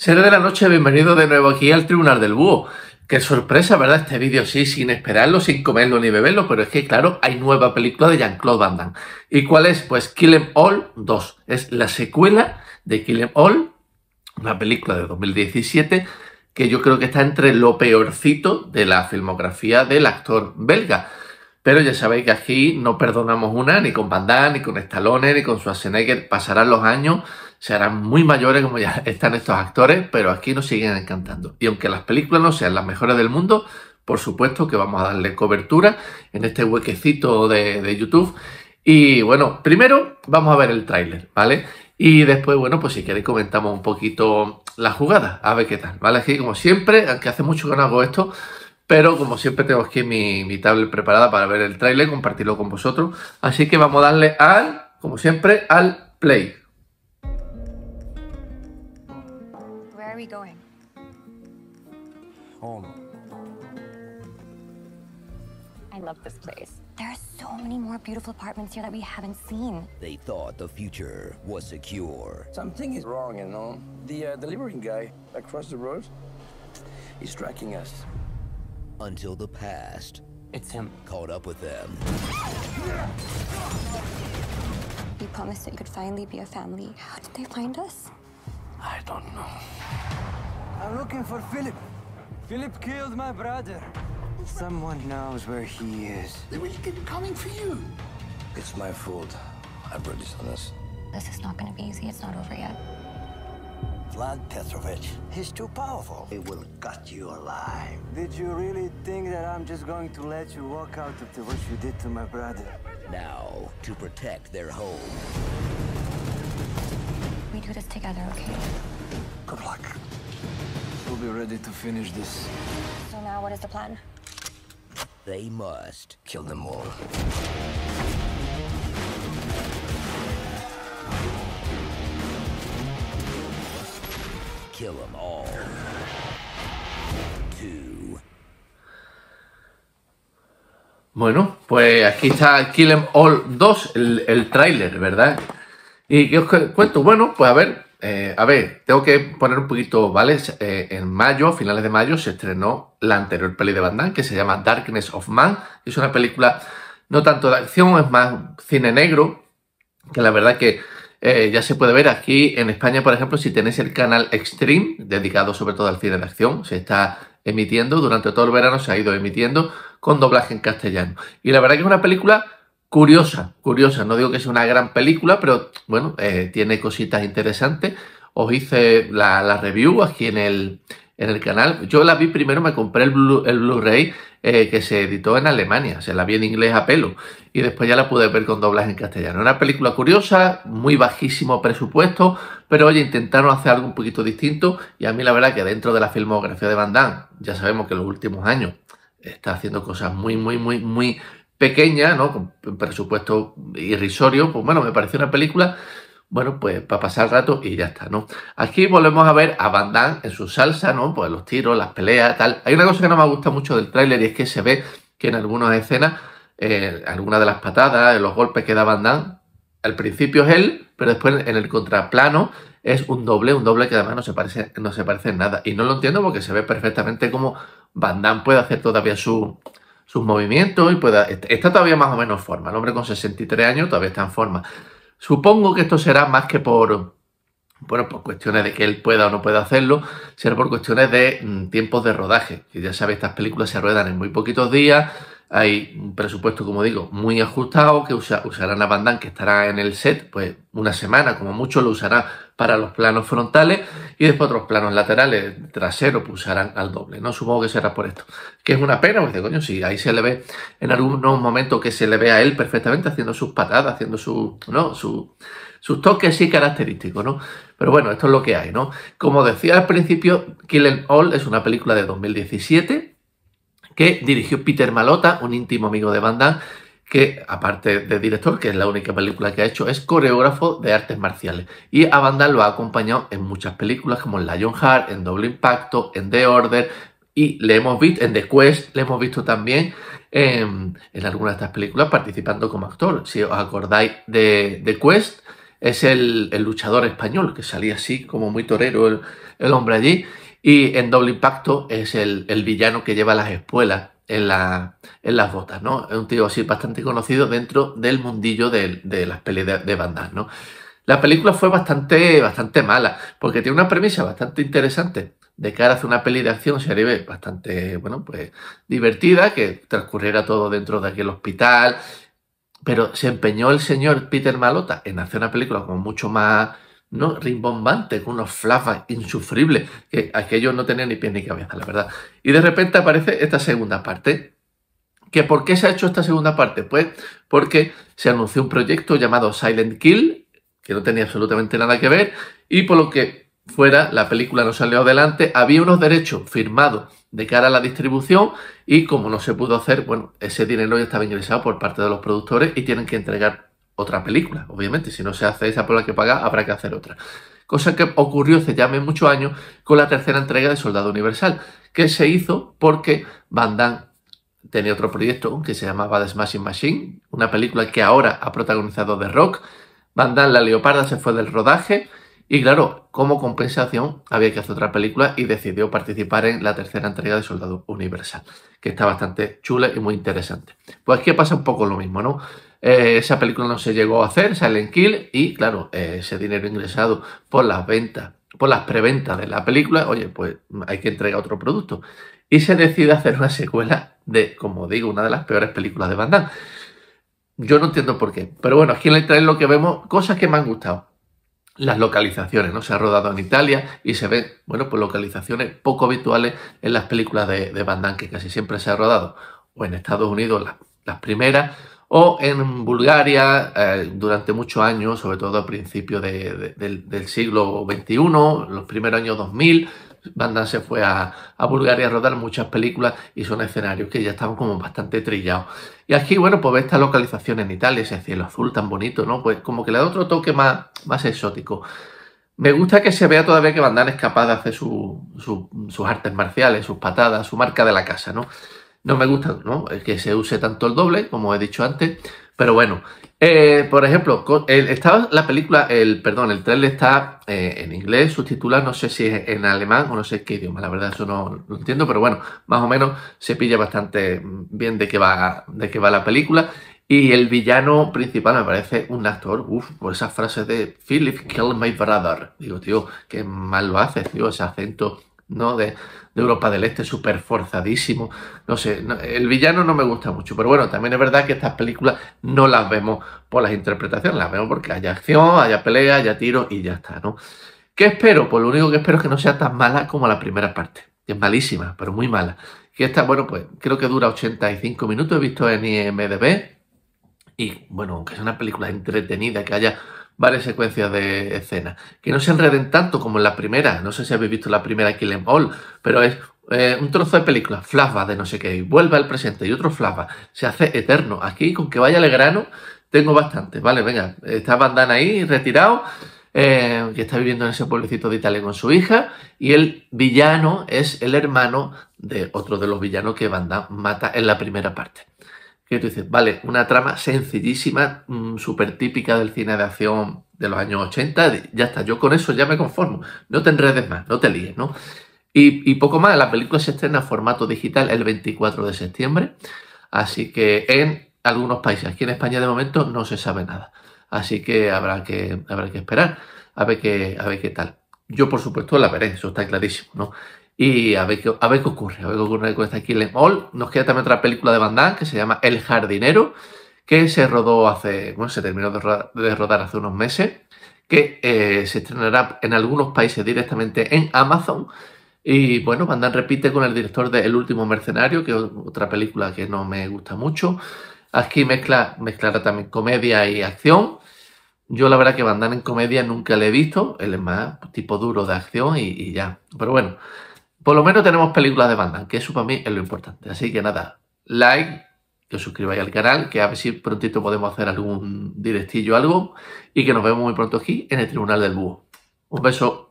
Seré de la noche, bienvenido de nuevo aquí al Tribunal del Búho. Qué sorpresa, ¿verdad? Este vídeo sí, sin esperarlo, sin comerlo ni beberlo, pero es que, claro, hay nueva película de Jean-Claude Van Damme. ¿Y cuál es? Pues Kill Em All 2. Es la secuela de Kill Em All, una película de 2017 que yo creo que está entre lo peorcito de la filmografía del actor belga. Pero ya sabéis que aquí no perdonamos una, ni con Van Damme, ni con Stallone, ni con Schwarzenegger. Pasarán los años se harán muy mayores como ya están estos actores, pero aquí nos siguen encantando. Y aunque las películas no sean las mejores del mundo, por supuesto que vamos a darle cobertura en este huequecito de, YouTube. Y bueno, primero vamos a ver el tráiler, ¿vale? Y después, bueno, pues si queréis comentamos un poquito la jugada, a ver qué tal, ¿vale? Aquí como siempre, aunque hace mucho que no hago esto, pero como siempre tengo aquí mi, mi tablet preparada para ver el tráiler, compartirlo con vosotros. Así que vamos a darle al, como siempre, al play. we going? Home. I love this place. There are so many more beautiful apartments here that we haven't seen. They thought the future was secure. Something is wrong, you know. The uh, delivering guy across the road is tracking us. Until the past. It's him. Caught up with them. You promised that you could finally be a family. How did they find us? I don't know. I'm looking for Philip. Philip killed my brother. Someone knows where he is. They will keep coming for you. It's my fault. I brought this on us. This is not going to be easy. It's not over yet. Vlad Petrovich, he's too powerful. He will cut you alive. Did you really think that I'm just going to let you walk out after what you did to my brother? Now, to protect their home. do this together, okay? Good luck. We'll be ready to finish this. So now what is the plan? They must kill them all. Kill them all. Bueno, pues aquí está Kill Em All 2, el, el tráiler, ¿verdad? Y os cuento, bueno, pues a ver, eh, a ver, tengo que poner un poquito, ¿vale? Eh, en mayo, a finales de mayo, se estrenó la anterior peli de Van que se llama Darkness of Man. Es una película no tanto de acción, es más cine negro, que la verdad que eh, ya se puede ver aquí en España, por ejemplo, si tenéis el canal Extreme, dedicado sobre todo al cine de acción, se está emitiendo, durante todo el verano se ha ido emitiendo con doblaje en castellano. Y la verdad que es una película curiosa, curiosa. No digo que sea una gran película, pero bueno, eh, tiene cositas interesantes. Os hice la, review aquí en el, en el canal. Yo la vi primero, me compré el, Blu, ray eh, que se editó en Alemania. Se la vi en inglés a pelo. Y después ya la pude ver con doblaje en castellano. Una película curiosa, muy bajísimo presupuesto, pero oye, intentaron hacer algo un poquito distinto. Y a mí la verdad que dentro de la filmografía de Van Damme, ya sabemos que en los últimos años está haciendo cosas muy, muy, muy, muy pequeña, ¿no? Con presupuesto irrisorio, pues bueno, me parece una película, bueno, pues para pasar el rato y ya está, ¿no? Aquí volvemos a ver a Van Damme en su salsa, ¿no? Pues los tiros, las peleas, tal. Hay una cosa que no me gusta mucho del tráiler y es que se ve que en algunas escenas, eh, algunas de las patadas, los golpes que da Van Damme, al principio es él, pero después en el contraplano es un doble, un doble que además no se parece, no se parece en nada. Y no lo entiendo porque se ve perfectamente cómo Van Damme puede hacer todavía su, sus movimientos y pueda. Está todavía más o menos en forma. El hombre con 63 años todavía está en forma. Supongo que esto será más que por. Bueno, por cuestiones de que él pueda o no pueda hacerlo, será por cuestiones de mm, tiempos de rodaje. Que ya sabes, estas películas se ruedan en muy poquitos días. Hay un presupuesto, como digo, muy ajustado, que usará usarán a que estará en el set, pues una semana, como mucho lo usará para los planos frontales, y después otros planos laterales trasero, pulsarán al doble, ¿no? Supongo que será por esto. Que es una pena, porque coño, sí, ahí se le ve en algunos momentos que se le ve a él perfectamente haciendo sus patadas, haciendo su, sus toques y característicos, ¿no? Pero bueno, esto es lo que hay, ¿no? Como decía al principio, Kill Killen em All es una película de 2017 que dirigió Peter Malota, un íntimo amigo de Van Damme, que aparte de director, que es la única película que ha hecho, es coreógrafo de artes marciales. Y a banda lo ha acompañado en muchas películas como en Lionheart, en Doble Impacto, en The Order, y le hemos visto en The Quest, le hemos visto también en, algunas de estas películas participando como actor. Si os acordáis de The Quest, es el, luchador español que salía así como muy torero el, hombre allí. Y en Doble Impacto es el, el villano que lleva las espuelas en, la, las botas, ¿no? Es un tío así bastante conocido dentro del mundillo de, las peleas de, bandas, ¿no? La película fue bastante, bastante mala, porque tiene una premisa bastante interesante de cara hace una peli de acción serie bastante, bueno, pues divertida, que transcurriera todo dentro de aquel hospital, pero se empeñó el señor Peter Malota en hacer una película como mucho más ¿no? Rimbombante, con unos flafas insufribles, que aquello no tenía ni pies ni cabeza, la verdad. Y de repente aparece esta segunda parte. ¿Que ¿Por qué se ha hecho esta segunda parte? Pues porque se anunció un proyecto llamado Silent Kill, que no tenía absolutamente nada que ver, y por lo que fuera, la película no salió adelante, había unos derechos firmados de cara a la distribución y como no se pudo hacer, bueno, ese dinero ya estaba ingresado por parte de los productores y tienen que entregar otra película, obviamente. Si no se hace esa por la que paga, habrá que hacer otra. Cosa que ocurrió hace ya muchos años con la tercera entrega de Soldado Universal, que se hizo porque Van Damme tenía otro proyecto que se llamaba The Smashing Machine, una película que ahora ha protagonizado The Rock. Van Damme, la leoparda, se fue del rodaje y claro, como compensación había que hacer otra película y decidió participar en la tercera entrega de Soldado Universal, que está bastante chula y muy interesante. Pues aquí pasa un poco lo mismo, ¿no? Eh, esa película no se llegó a hacer, Silent Kill, y claro, eh, ese dinero ingresado por las ventas, por las preventas de la película, oye, pues hay que entregar otro producto. Y se decide hacer una secuela de, como digo, una de las peores películas de Van Damme. Yo no entiendo por qué, pero bueno, aquí en el trailer lo que vemos, cosas que me han gustado. Las localizaciones, ¿no? Se ha rodado en Italia y se ven, bueno, pues localizaciones poco habituales en las películas de, de Van Damme, que casi siempre se ha rodado o en Estados Unidos las primeras, o en Bulgaria, eh, durante muchos años, sobre todo a principios del, siglo XXI, los primeros años 2000, Bandan se fue a, Bulgaria a rodar muchas películas y son escenarios que ya estaban como bastante trillados. Y aquí, bueno, pues ve esta localización en Italia, ese cielo azul tan bonito, ¿no? Pues como que le da otro toque más, más exótico. Me gusta que se vea todavía que Bandan es capaz de hacer sus artes marciales, sus patadas, su marca de la casa, ¿no? no me gusta, ¿no? que se use tanto el doble, como he dicho antes. Pero bueno, eh, por ejemplo, estaba la película, el perdón, el trailer está eh, en inglés, subtitulado. no sé si es en alemán o no sé qué idioma, la verdad eso no, lo entiendo, pero bueno, más o menos se pilla bastante mm, bien de qué va, de qué va la película. Y el villano principal me parece un actor, uff, por esas frases de Philip kill my brother. Digo, tío, qué mal lo hace tío, ese acento ¿no? De, Europa del Este, súper forzadísimo. No sé, el villano no me gusta mucho, pero bueno, también es verdad que estas películas no las vemos por las interpretaciones, las vemos porque haya acción, haya pelea, haya tiro y ya está, ¿no? ¿Qué espero? Pues lo único que espero es que no sea tan mala como la primera parte. Que es malísima, pero muy mala. Que esta, bueno, pues creo que dura 85 minutos, he visto en IMDB. Y bueno, aunque sea una película entretenida, que haya varias secuencias de escena, Que no se enreden tanto como en la primera. No sé si habéis visto la primera Kill Em pero es eh, un trozo de película, flashback de no sé qué, y vuelve al presente y otro flashback. Se hace eterno. Aquí, con que vaya al grano, tengo bastante. Vale, venga, está Bandana ahí, retirado, eh, que está viviendo en ese pueblecito de Italia con su hija, y el villano es el hermano de otro de los villanos que Bandana mata en la primera parte que tú dices, vale, una trama sencillísima, mm, súper típica del cine de acción de los años 80, ya está, yo con eso ya me conformo, no te enredes más, no te líes, ¿no? Y, poco más, la película se estrena a formato digital el 24 de septiembre, así que en algunos países, aquí en España de momento no se sabe nada, así que habrá que, habrá que esperar a ver qué, a ver qué tal. Yo, por supuesto, la veré, eso está clarísimo, ¿no? Y a ver, qué, ocurre, a ver qué ocurre con esta Killen Nos queda también otra película de Van que se llama El Jardinero, que se rodó hace, bueno, se terminó de rodar, hace unos meses, que eh, se estrenará en algunos países directamente en Amazon. Y bueno, Bandan repite con el director de El Último Mercenario, que es otra película que no me gusta mucho. Aquí mezcla, mezclará también comedia y acción. Yo la verdad que Van en comedia nunca le he visto, él es más tipo duro de acción y ya. Pero bueno, por lo menos tenemos películas de banda, que eso para mí es lo importante. Así que nada, like, que os suscribáis al canal, que a ver si prontito podemos hacer algún directillo o algo, y que nos vemos muy pronto aquí en el Tribunal del Búho. Un beso.